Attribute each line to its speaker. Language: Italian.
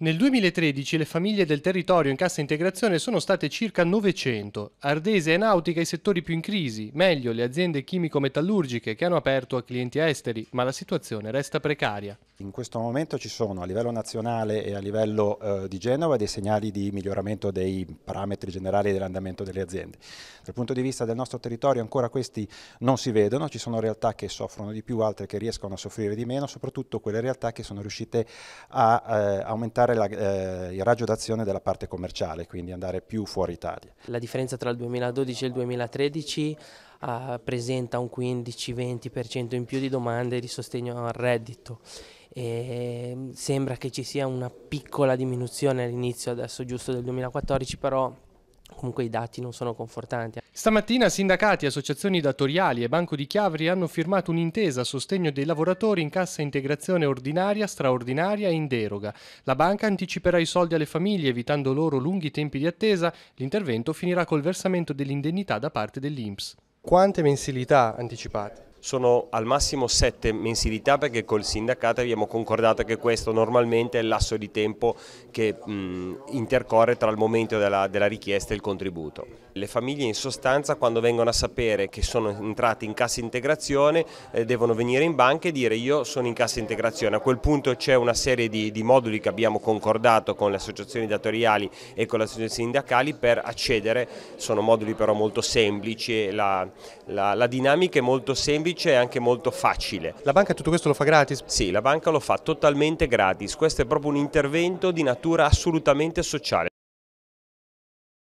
Speaker 1: Nel 2013 le famiglie del territorio in cassa integrazione sono state circa 900, Ardese e Nautica i settori più in crisi, meglio le aziende chimico-metallurgiche che hanno aperto a clienti esteri, ma la situazione resta precaria.
Speaker 2: In questo momento ci sono a livello nazionale e a livello eh, di Genova dei segnali di miglioramento dei parametri generali dell'andamento delle aziende. Dal punto di vista del nostro territorio ancora questi non si vedono, ci sono realtà che soffrono di più, altre che riescono a soffrire di meno, soprattutto quelle realtà che sono riuscite a eh, aumentare aumentare la, eh, il raggio d'azione della parte commerciale, quindi andare più fuori Italia.
Speaker 3: La differenza tra il 2012 e il 2013 eh, presenta un 15-20% in più di domande di sostegno al reddito. E mm, sembra che ci sia una piccola diminuzione all'inizio adesso giusto del 2014, però comunque i dati
Speaker 1: non sono confortanti. Stamattina sindacati, associazioni datoriali e Banco di Chiavri hanno firmato un'intesa a sostegno dei lavoratori in cassa integrazione ordinaria, straordinaria e in deroga. La banca anticiperà i soldi alle famiglie evitando loro lunghi tempi di attesa, l'intervento finirà col versamento dell'indennità da parte dell'Inps. Quante mensilità anticipate?
Speaker 4: sono al massimo sette mensilità perché col sindacato abbiamo concordato che questo normalmente è il lasso di tempo che mh, intercorre tra il momento della, della, richiesta e il contributo. Le famiglie in sostanza quando vengono a sapere che sono entrate in cassa integrazione eh, devono venire in banca e dire io sono in cassa integrazione, a quel punto c'è una serie di, di, moduli che abbiamo concordato con le associazioni datoriali e con le associazioni sindacali per accedere, sono moduli però molto semplici, la, la, la dinamica è molto semplice semplice e anche molto facile. La banca tutto questo lo fa gratis? Sì, la banca lo fa totalmente gratis, questo è proprio un intervento di natura assolutamente sociale.